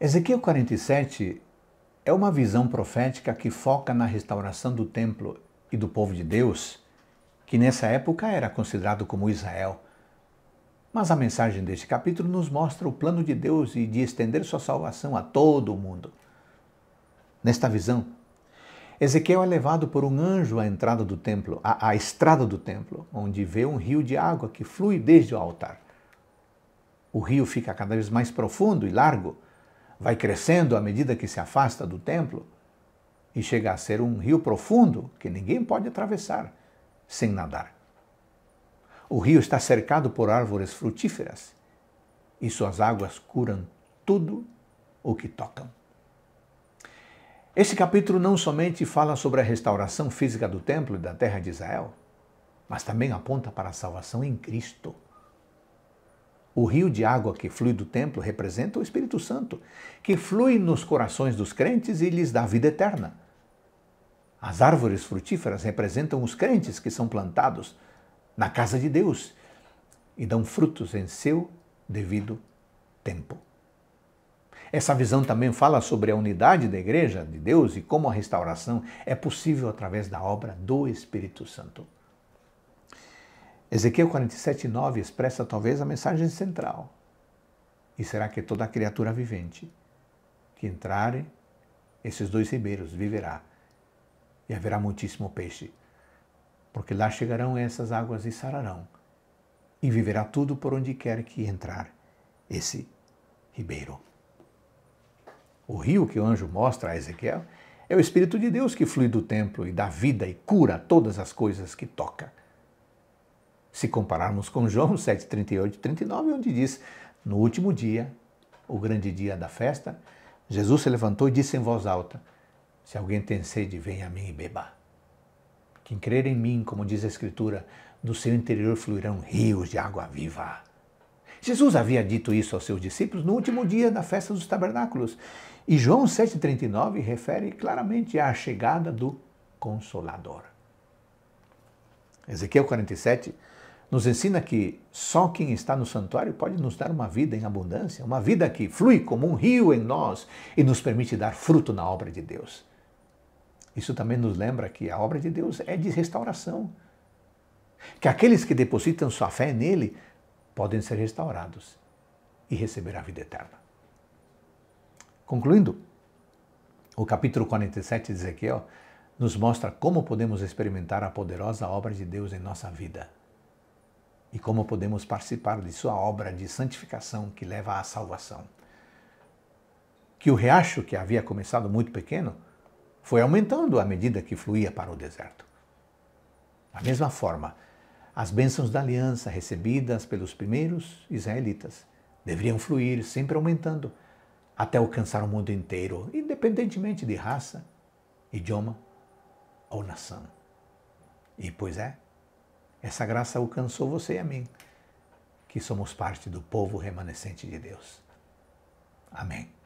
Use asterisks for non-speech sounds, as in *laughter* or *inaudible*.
Ezequiel 47 é uma visão profética que foca na restauração do templo e do povo de Deus, que nessa época era considerado como Israel. Mas a mensagem deste capítulo nos mostra o plano de Deus e de estender sua salvação a todo o mundo. Nesta visão, Ezequiel é levado por um anjo à entrada do templo, à, à estrada do templo, onde vê um rio de água que flui desde o altar. O rio fica cada vez mais profundo e largo vai crescendo à medida que se afasta do templo e chega a ser um rio profundo que ninguém pode atravessar sem nadar. O rio está cercado por árvores frutíferas e suas águas curam tudo o que tocam. Esse capítulo não somente fala sobre a restauração física do templo e da terra de Israel, mas também aponta para a salvação em Cristo o rio de água que flui do templo representa o Espírito Santo, que flui nos corações dos crentes e lhes dá vida eterna. As árvores frutíferas representam os crentes que são plantados na casa de Deus e dão frutos em seu devido tempo. Essa visão também fala sobre a unidade da Igreja de Deus e como a restauração é possível através da obra do Espírito Santo. Ezequiel 47,9 expressa talvez a mensagem central. E será que toda criatura vivente que entrare esses dois ribeiros viverá, e haverá muitíssimo peixe, porque lá chegarão essas águas e sararão, e viverá tudo por onde quer que entrar esse ribeiro. O rio que o anjo mostra a Ezequiel é o Espírito de Deus que flui do templo e dá vida e cura todas as coisas que toca. Se compararmos com João 7, *laughs* 38 e 39, onde diz: No último dia, o grande dia da festa, Jesus se levantou e disse em voz alta: Se alguém tem sede, venha a mim e beba. Quem crer em mim, como diz a Escritura, do seu interior fluirão rios de água viva. Jesus havia dito isso aos seus discípulos no último dia da festa dos tabernáculos. E João 7,39 refere claramente à chegada do Consolador. Ezequiel 47 nos ensina que só quem está no santuário pode nos dar uma vida em abundância, uma vida que flui como um rio em nós e nos permite dar fruto na obra de Deus. Isso também nos lembra que a obra de Deus é de restauração, que aqueles que depositam sua fé nele podem ser restaurados e receber a vida eterna. Concluindo, o capítulo 47 de Ezequiel nos mostra como podemos experimentar a poderosa obra de Deus em nossa vida e como podemos participar de sua obra de santificação que leva à salvação. Que o riacho, que havia começado muito pequeno, foi aumentando à medida que fluía para o deserto. Da mesma forma, as bênçãos da aliança recebidas pelos primeiros israelitas deveriam fluir sempre aumentando até alcançar o mundo inteiro, independentemente de raça, idioma ou nação. E pois é, essa graça alcançou você e a mim, que somos parte do povo remanescente de Deus. Amém.